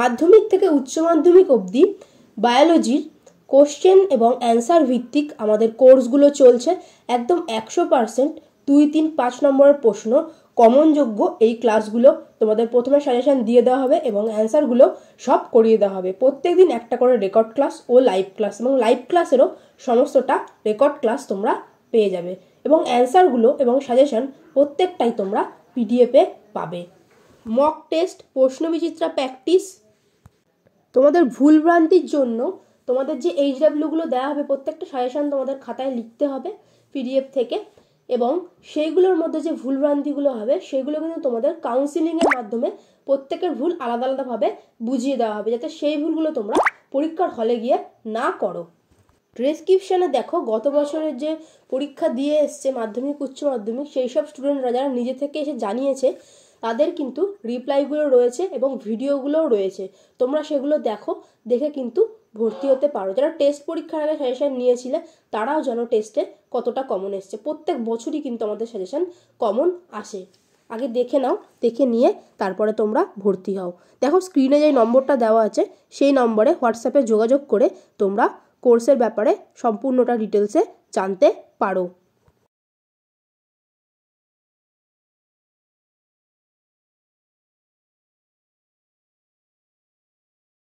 মাধ্যমিক থেকে উচ্চ মাধ্যমিক অবধি বায়োলজির কোশ্চেন এবং অ্যান্সার ভিত্তিক আমাদের কোর্সগুলো চলছে একদম একশো পারসেন্ট দুই তিন পাঁচ নম্বরের প্রশ্ন কমনযোগ্য এই ক্লাসগুলো তোমাদের প্রথমে সাজেশান দিয়ে দেওয়া হবে এবং অ্যান্সারগুলো সব করিয়ে দেওয়া হবে প্রত্যেক দিন একটা করে রেকর্ড ক্লাস ও লাইভ ক্লাস এবং লাইভ ক্লাসেরও সমস্তটা রেকর্ড ক্লাস তোমরা পেয়ে যাবে এবং অ্যান্সারগুলো এবং সাজেশান প্রত্যেকটাই তোমরা পিডিএফে পাবে মক টেস্ট প্রশ্নবিচিত্রা প্র্যাকটিস তোমাদের ভুল ভ্রান্তির জন্য তোমাদের যে এইচ ডাব্লিউগুলো দেওয়া হবে প্রত্যেকটা সাজেশান তোমাদের খাতায় লিখতে হবে পিডিএফ থেকে এবং সেইগুলোর মধ্যে যে ভুলভ্রান্তিগুলো হবে সেগুলো কিন্তু তোমাদের কাউন্সিলিংয়ের মাধ্যমে প্রত্যেকের ভুল আলাদা আলাদাভাবে বুঝিয়ে দেওয়া হবে যাতে সেই ভুলগুলো তোমরা পরীক্ষার হলে গিয়ে না করো প্রেসক্রিপশানে দেখো গত বছরের যে পরীক্ষা দিয়ে এসছে মাধ্যমিক উচ্চ মাধ্যমিক সেই সব স্টুডেন্টরা যারা নিজে থেকে এসে জানিয়েছে তাদের কিন্তু রিপ্লাইগুলো রয়েছে এবং ভিডিওগুলোও রয়েছে তোমরা সেগুলো দেখো দেখে কিন্তু ভর্তি হতে পারো যারা টেস্ট পরীক্ষার আগে সাজেশান নিয়েছিলে তারাও যেন টেস্টে কতটা কমন এসছে প্রত্যেক বছরই কিন্তু আমাদের সাজেশান কমন আসে আগে দেখে নাও দেখে নিয়ে তারপরে তোমরা ভর্তি হও দেখো স্ক্রিনে যে নম্বরটা দেওয়া আছে সেই নম্বরে হোয়াটসঅ্যাপে যোগাযোগ করে তোমরা কোর্সের ব্যাপারে সম্পূর্ণটা ডিটেলসে জানতে পারো